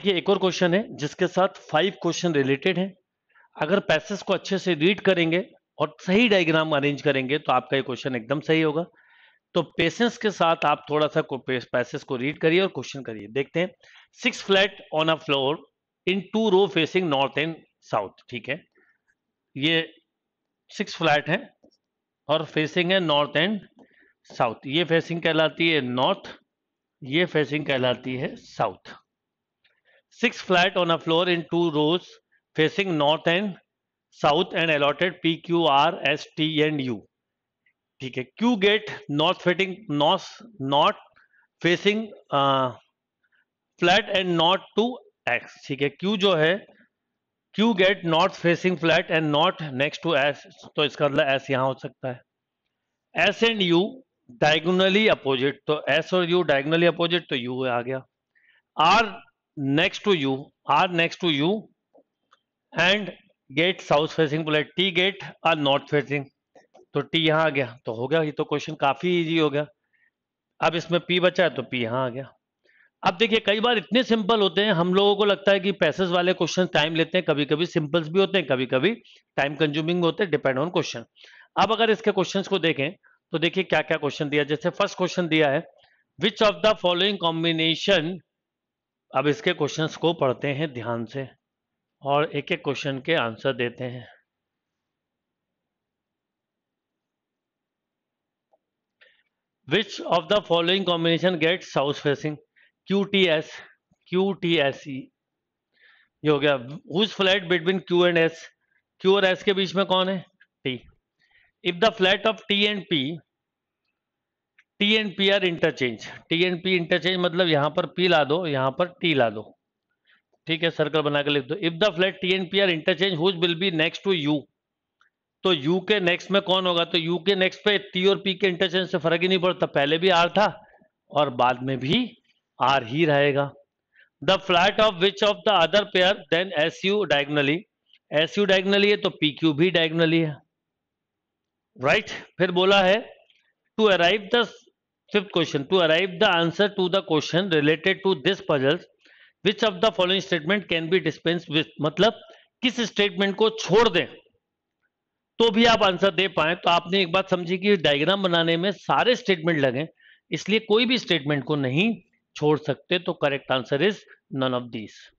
देखिए एक और क्वेश्चन है जिसके साथ फाइव क्वेश्चन रिलेटेड है अगर पैसेज को अच्छे से रीड करेंगे और सही डायग्राम अरेंज करेंगे तो आपका ये क्वेश्चन एकदम सही होगा तो पेशेंस के साथ आप थोड़ा सा पैसेज को रीड करिए और क्वेश्चन करिए देखते हैं six flat on a floor in two row facing north and south ठीक है ये सिक्स फ्लैट है और फेसिंग है नॉर्थ एंड साउथ ये फेसिंग कहलाती है नॉर्थ ये फेसिंग कहलाती है south six flat on a floor in two rows facing north and south and allotted P, Q, R, S, T and U. ठीक है Q gate north facing north north facing uh, flat and north to X. ठीक है Q जो है Q gate north facing flat and north next to S. तो इसका मतलब S यहाँ हो सकता है S and U diagonally opposite. तो S और U diagonally opposite तो U आ गया R next to you are next to you and get south facing बोला T get R north facing तो टी यहाँ आ गया तो हो गया ये तो क्वेश्चन काफी इजी हो गया अब इसमें पी बचा है तो पी यहाँ आ गया अब देखिए कई बार इतने सिंपल होते हैं हम लोगों को लगता है कि पैसेज वाले क्वेश्चन टाइम लेते हैं कभी कभी सिंपल्स भी होते हैं कभी कभी टाइम कंज्यूमिंग होते हैं डिपेंड ऑन क्वेश्चन अब अगर इसके क्वेश्चन को देखें तो देखिए क्या क्या क्वेश्चन दिया जैसे फर्स्ट क्वेश्चन दिया है which of the following combination अब इसके क्वेश्चंस को पढ़ते हैं ध्यान से और एक एक क्वेश्चन के आंसर देते हैं which of the following combination get south facing Q T S Q T S E हो गया whose flat between Q and S Q और एस के बीच में कौन है T if the flat of T and P T and P R interchange T and P interchange मतलब यहां पर पी ला दो यहां पर टी ला दो ठीक है सर्कल बना के लिख दो if the flat T and P R interchange whose will be next to U तो यू के नेक्स्ट में कौन होगा तो यू के नेक्स्ट पे टी और पी के इंटरचेंज से फर्क ही नहीं पड़ता पहले भी आर था और बाद में भी आर ही रहेगा the flat of which of the other pair then S U diagonally S U diagonally है तो पी क्यू भी डायगनली है राइट right? फिर बोला है to arrive the fifth question to arrive the answer to the question related to this puzzles which of the following statement can be dispense with मतलब किस statement को छोड़ दें तो भी आप आंसर दे पाए तो आपने एक बात समझी कि डायग्राम बनाने में सारे स्टेटमेंट लगे इसलिए कोई भी स्टेटमेंट को नहीं छोड़ सकते तो correct answer is none of this